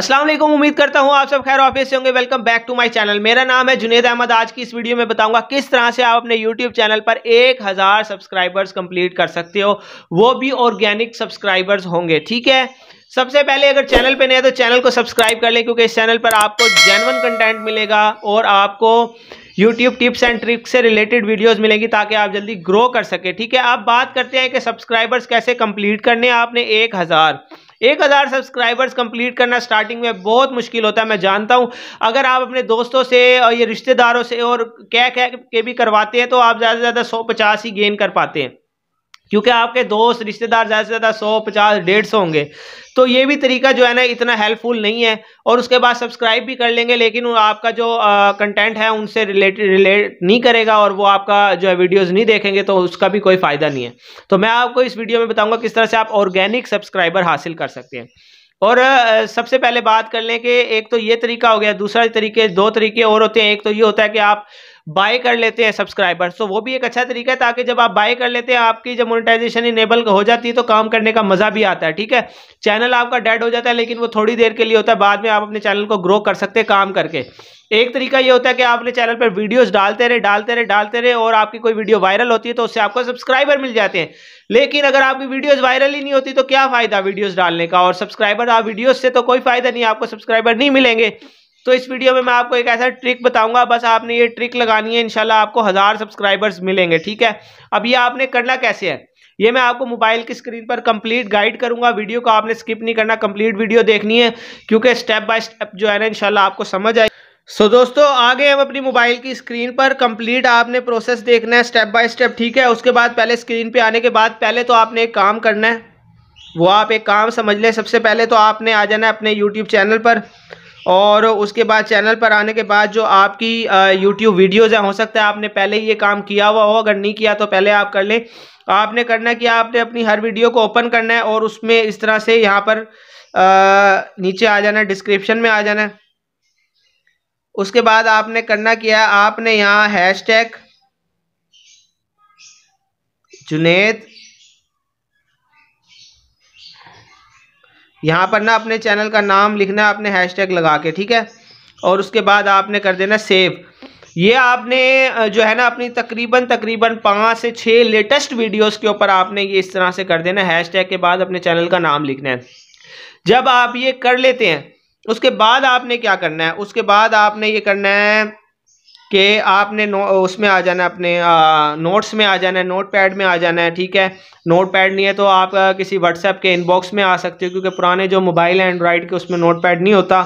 असलम उम्मीद करता हूँ आप सब खैर ऑफिस से होंगे welcome back to my channel मेरा नाम है जुनेद अहमद आज की इस वीडियो में बताऊंगा किस तरह से आप अपने यूट्यूब चैनल पर 1000 सब्सक्राइबर्स कंप्लीट कर सकते हो वो भी ऑर्गेनिक सब्सक्राइबर्स होंगे ठीक है सबसे पहले अगर चैनल पे नहीं है तो चैनल को सब्सक्राइब कर लें क्योंकि इस चैनल पर आपको जेनवन कंटेंट मिलेगा और आपको यूट्यूब टिप्स एंड ट्रिक्स से रिलेटेड वीडियोस मिलेंगी ताकि आप जल्दी ग्रो कर सके ठीक है अब बात करते हैं कि सब्सक्राइबर्स कैसे कंप्लीट करने आपने एक हज़ार एक हज़ार सब्सक्राइबर्स कंप्लीट करना स्टार्टिंग में बहुत मुश्किल होता है मैं जानता हूँ अगर आप अपने दोस्तों से और ये रिश्तेदारों से और क्या क्या के भी करवाते हैं तो आप ज़्यादा से ज़्यादा सौ पचास ही गेन कर पाते हैं क्योंकि आपके दोस्त रिश्तेदार ज़्यादा से ज़्यादा सौ पचास डेढ़ सौ होंगे तो ये भी तरीका जो है ना इतना हेल्पफुल नहीं है और उसके बाद सब्सक्राइब भी कर लेंगे लेकिन आपका जो कंटेंट है उनसे रिलेटेड रिलेट नहीं करेगा और वो आपका जो है वीडियोज़ नहीं देखेंगे तो उसका भी कोई फ़ायदा नहीं है तो मैं आपको इस वीडियो में बताऊँगा किस तरह से आप ऑर्गेनिक सब्सक्राइबर हासिल कर सकते हैं और सबसे पहले बात कर लें कि एक तो ये तरीका हो गया दूसरा तरीके दो तरीके और होते हैं एक तो ये होता है कि आप बाय कर लेते हैं सब्सक्राइबर्स तो वो भी एक अच्छा तरीका है ताकि जब आप बाय कर लेते हैं आपकी जब मोनेटाइजेशन इनेबल हो जाती है तो काम करने का मजा भी आता है ठीक है चैनल आपका डेड हो जाता है लेकिन वो थोड़ी देर के लिए होता है बाद में आप अपने चैनल को ग्रो कर सकते हैं काम करके एक तरीका ये होता है कि आप अपने चैनल पर वीडियोस डालते रहे डालते रहे डालते रहे और आपकी कोई वीडियो वायरल होती है तो उससे आपको सब्सक्राइबर मिल जाते हैं लेकिन अगर आपकी वीडियोस वायरल ही नहीं होती तो क्या फ़ायदा वीडियोस डालने का और सब्सक्राइबर आप वीडियोस से तो कोई फ़ायदा नहीं आपको सब्सक्राइबर नहीं मिलेंगे तो इस वीडियो में मैं आपको एक ऐसा ट्रिक बताऊंगा बस आपने ये ट्रिक लगानी है इनशाला आपको हज़ार सब्सक्राइबर्स मिलेंगे ठीक है अब ये आपने करना कैसे है ये मैं आपको मोबाइल की स्क्रीन पर कंप्लीट गाइड करूंगा वीडियो को आपने स्किप नहीं करना कंप्लीट वीडियो देखनी है क्योंकि स्टेप बाय स्टेप जो है ना इनशाला आपको समझ आए सो so, दोस्तों आगे हम अपनी मोबाइल की स्क्रीन पर कंप्लीट आपने प्रोसेस देखना है स्टेप बाय स्टेप ठीक है उसके बाद पहले स्क्रीन पे आने के बाद पहले तो आपने एक काम करना है वो आप एक काम समझ लें सबसे पहले तो आपने आ जाना है अपने यूट्यूब चैनल पर और उसके बाद चैनल पर आने के बाद जो आपकी यूट्यूब वीडियोज़ हैं हो सकता है आपने पहले ये काम किया हुआ हो अगर नहीं किया तो पहले आप कर लें आपने करना कि आपने अपनी हर वीडियो को ओपन करना है और उसमें इस तरह से यहाँ पर आ, नीचे आ जाना है डिस्क्रिप्शन में आ जाना है उसके बाद आपने करना किया आपने यहाँ हैश टैग जुनेद यहाँ पर ना अपने चैनल का नाम लिखना है अपने हैशटैग लगा के ठीक है और उसके बाद आपने कर देना सेव ये आपने जो है ना अपनी तकरीबन तकरीबन पाँच से छः लेटेस्ट वीडियोस के ऊपर आपने ये इस तरह से कर देना हैशटैग के बाद अपने चैनल का नाम लिखना है जब आप ये कर लेते हैं उसके बाद आपने क्या करना है उसके बाद आपने ये करना है कि आपने नो उसमें आ जाना है अपने नोट्स में आ जाना है नोट पैड में आ जाना है ठीक है नोट पैड नहीं है तो आप किसी व्हाट्सएप के इनबॉक्स में आ सकते हो क्योंकि पुराने जो मोबाइल हैं एंड्रॉयड के उसमें नोट पैड नहीं होता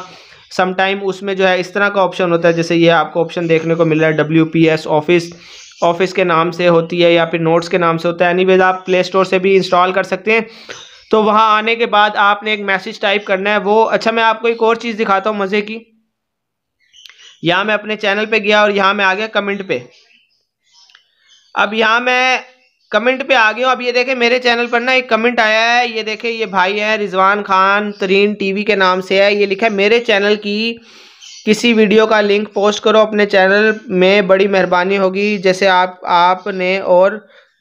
समटाइम उसमें जो है इस तरह का ऑप्शन होता है जैसे ये आपको ऑप्शन देखने को मिल रहा है W P S office office के नाम से होती है या फिर नोट्स के नाम से होता है एनी आप प्ले स्टोर से भी इंस्टॉल कर सकते हैं तो वहाँ आने के बाद आपने एक मैसेज टाइप करना है वो अच्छा मैं आपको एक और चीज़ दिखाता हूँ मज़े की यहाँ मैं अपने चैनल पे गया और यहाँ मैं आ गया कमेंट पे अब यहाँ मैं कमेंट पे आ गया अब ये देखें मेरे चैनल पर ना एक कमेंट आया है ये देखें ये भाई है रिजवान खान तरीन टीवी के नाम से है ये लिखा है मेरे चैनल की किसी वीडियो का लिंक पोस्ट करो अपने चैनल में बड़ी मेहरबानी होगी जैसे आप आपने और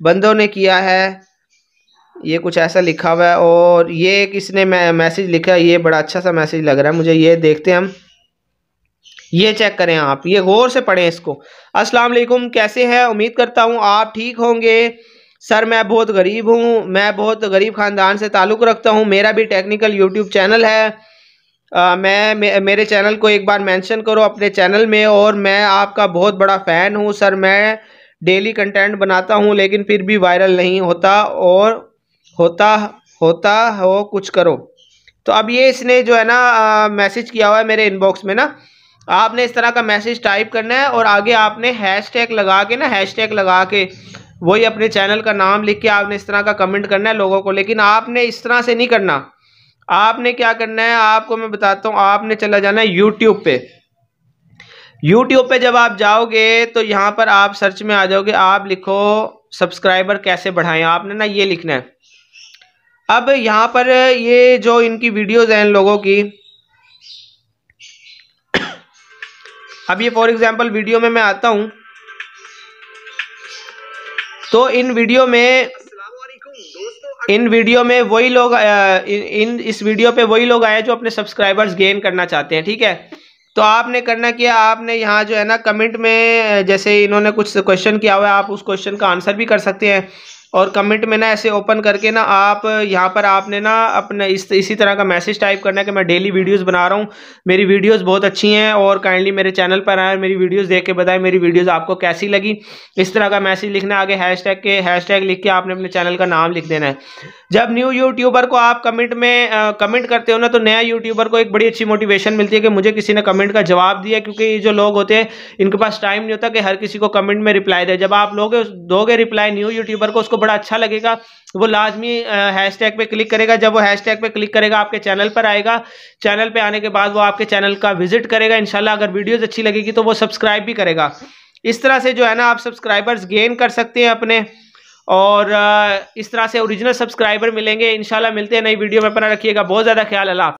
बंदों ने किया है ये कुछ ऐसा लिखा हुआ है और ये किसने मैसेज लिखा है ये बड़ा अच्छा सा मैसेज लग रहा है मुझे ये देखते हैं हम ये चेक करें आप ये गौर से पढ़ें इसको अस्सलाम वालेकुम कैसे हैं उम्मीद करता हूँ आप ठीक होंगे सर मैं बहुत गरीब हूँ मैं बहुत गरीब ख़ानदान से ताल्लुक़ रखता हूँ मेरा भी टेक्निकल यूट्यूब चैनल है आ, मैं मे, मेरे चैनल को एक बार मेंशन करो अपने चैनल में और मैं आपका बहुत बड़ा फ़ैन हूँ सर मैं डेली कंटेंट बनाता हूँ लेकिन फिर भी वायरल नहीं होता और होता होता हो कुछ करो तो अब ये इसने जो है ना मैसेज किया हुआ है मेरे इनबॉक्स में ना आपने इस तरह का मैसेज टाइप करना है और आगे आपने हैश टैग लगा के ना हैश टैग लगा के वही अपने चैनल का नाम लिख के आपने इस तरह का कमेंट करना है लोगों को लेकिन आपने इस तरह से नहीं करना आपने क्या करना है आपको मैं बताता हूँ आपने चला जाना है यूट्यूब पे यूट्यूब पे जब आप जाओगे तो यहाँ पर आप सर्च में आ जाओगे आप लिखो सब्सक्राइबर कैसे बढ़ाएं आपने ना ये लिखना है अब यहाँ पर ये जो इनकी वीडियोज़ हैं लोगों की अब ये फॉर एग्जाम्पल वीडियो में मैं आता हूँ तो इन वीडियो में इन वीडियो में वही लोग इन इस वीडियो पे वही लोग आए जो अपने सब्सक्राइबर्स गेन करना चाहते हैं ठीक है तो आपने करना किया आपने यहाँ जो है ना कमेंट में जैसे इन्होंने कुछ क्वेश्चन किया हुआ है आप उस क्वेश्चन का आंसर भी कर सकते हैं और कमेंट में ना ऐसे ओपन करके ना आप यहाँ पर आपने ना अपने इस इसी तरह का मैसेज टाइप करना है कि मैं डेली वीडियोस बना रहा हूँ मेरी वीडियोस बहुत अच्छी हैं और काइंडली मेरे चैनल पर आए मेरी वीडियोस देख के बताएं मेरी वीडियोस आपको कैसी लगी इस तरह का मैसेज लिखना आगे हैशटैग के हैशटैग लिख के आपने अपने चैनल का नाम लिख देना है जब न्यू यूट्यूबर को आप कमेंट में आ, कमेंट करते हो ना तो नया यूट्यूबर को एक बड़ी अच्छी मोटिवेशन मिलती है कि मुझे किसी ने कमेंट का जवाब दिया क्योंकि ये जो लोग होते हैं इनके पास टाइम नहीं होता कि हर किसी को कमेंट में रिप्लाई दे जब आप लोग दोगे रिप्लाई न्यू यूट्यूबर को उसको बड़ा अच्छा लगेगा वो लाजमी हैश टैग पर क्लिक करेगा जब वो हैश टैग पर क्लिक करेगा आपके चैनल पर आएगा चैनल पर आने के बाद वो आपके चैनल का विजिट करेगा इनशाला अगर वीडियोज़ अच्छी लगेगी तो वो सब्सक्राइब भी करेगा इस तरह से जो है ना आप सब्सक्राइबर्स गेन कर सकते हैं अपने और इस तरह से ओरिजिनल सब्सक्राइबर मिलेंगे इंशाल्लाह मिलते हैं नई वीडियो में अपना रखिएगा बहुत ज़्यादा ख्याल अला